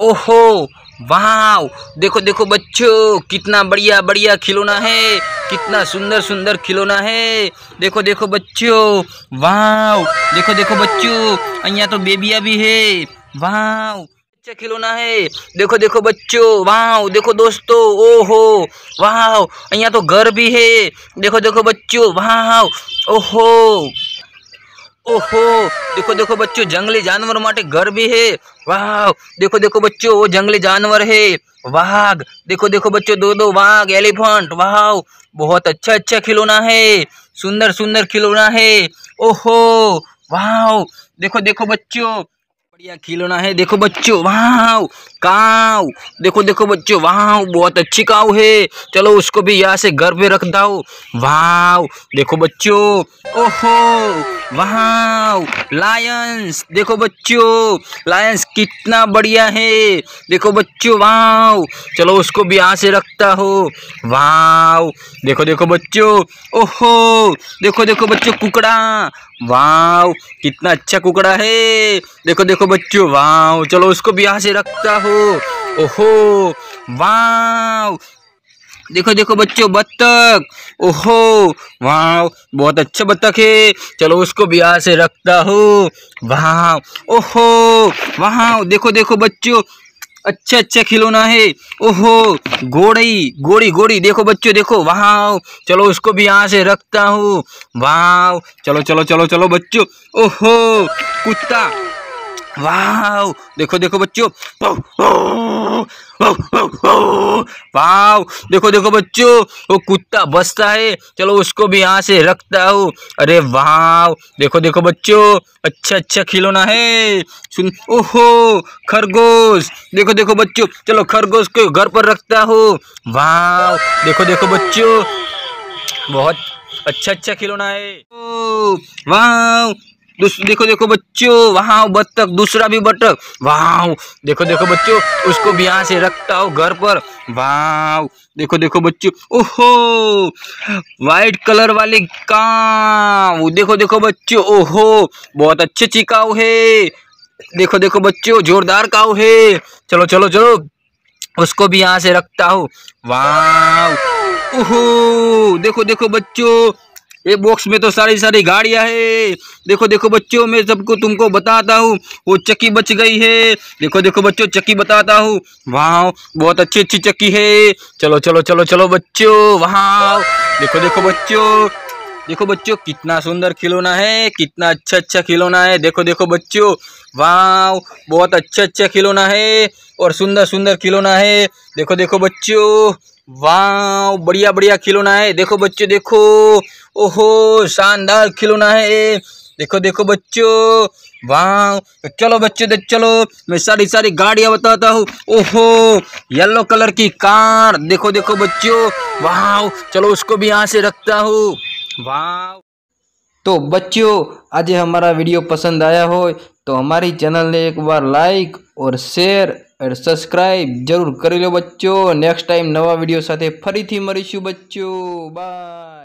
ओहो वाह देखो देखो बच्चों कितना बढ़िया बढ़िया खिलौना है कितना सुंदर सुंदर खिलौना है देखो देखो बच्चों वाह देखो देखो बच्चों यहाँ तो बेबिया भी है वाह अच्छा खिलौना है देखो देखो बच्चों वाह देखो दोस्तों ओहो वाह यहाँ तो घर भी है देखो देखो बच्चों वाह ओहो ओहो देखो देखो बच्चों जंगली जानवर माटे घर भी है वाह देखो देखो बच्चों वो जंगली जानवर है वाघ देखो देखो बच्चों दो दो वाघ एलिफेंट वाह बहुत अच्छा अच्छा खिलौना है सुंदर सुंदर खिलौना है ओहो वाह देखो देखो बच्चों बढ़िया खिलौना है देखो बच्चों वाह काव देखो देखो बच्चों वाह बहुत अच्छी काउ है चलो उसको भी यहाँ से घर पे रख दाओ वाह देखो बच्चों ओहो वाह लायंस देखो बच्चों लायंस कितना बढ़िया है देखो बच्चों वाह चलो उसको भी यहाँ से रखता हो वाह देखो देखो बच्चों ओहो देखो देखो बच्चों कुकड़ा वाव कितना अच्छा कुकड़ा है देखो देखो बच्चों वाव चलो उसको भी यहाँ से रखता हो ओहो वाव देखो देखो बच्चों बत्तख ओहो वाह बहुत अच्छा बत्तख है चलो उसको भी यहाँ से रखता हो वाह ओहो वाह देखो देखो बच्चों अच्छे अच्छे खिलौना है ओहो घोड़ी घोड़ी घोड़ी देखो बच्चों देखो वाह चलो उसको भी यहाँ से रखता हूँ वाह चलो चलो चलो चलो बच्चों ओहो कुत्ता वाह देखो देखो बच्चों पाओ देखो देखो बच्चों वो कुत्ता बसता है चलो उसको भी यहाँ से रखता हूँ अरे वाह देखो देखो बच्चों अच्छा अच्छा खिलौना है सुन ओहो खरगोश देखो देखो बच्चों चलो खरगोश को घर पर रखता हूँ वाह देखो देखो बच्चों बहुत अच्छा अच्छा खिलौना है वाह देखो देखो बच्चों वहाँ बत्तख दूसरा भी बत्तख वाह देखो देखो बच्चों उसको भी यहाँ से रखता हो घर पर वाह देखो देखो बच्चों ओहो वाइट कलर वाले काव देखो देखो बच्चों ओहो बहुत अच्छे अच्छी है देखो देखो बच्चों जोरदार काऊ है चलो चलो चलो उसको भी यहाँ से रखता हो वाह ओहो देखो देखो बच्चों ये बॉक्स में तो सारी सारी गाड़ियां है देखो देखो बच्चों मैं सबको तुमको बताता हूँ वो चक्की बच गई है देखो देखो बच्चों चक्की बताता हूँ वहा बहुत अच्छी अच्छी चक्की है चलो चलो चलो चलो बच्चो वहा देखो देखो बच्चो देखो बच्चों कितना सुंदर खिलौना है कितना अच्छा अच्छा खिलौना है देखो देखो बच्चों वाह बहुत अच्छा अच्छा खिलौना है और सुंदर सुंदर खिलौना है देखो देखो बच्चों वाह बढ़िया बढ़िया खिलौना है देखो बच्चों देखो ओहो शानदार खिलौना है देखो देखो बच्चों वाह तो चलो बच्चों तो चलो मैं सारी सारी गाड़िया बताता हूँ ओहो येलो कलर की कार देखो देखो बच्चों वाह चलो उसको भी यहाँ से रखता हूँ वाह तो बच्चों आज हमारा वीडियो पसंद आया हो तो हमारी चैनल ने एक बार लाइक और शेयर सब्सक्राइब जरूर कर लो बच्चों नेक्स्ट टाइम नवा वीडियो साथ फरी मरीशू बच्चों बाय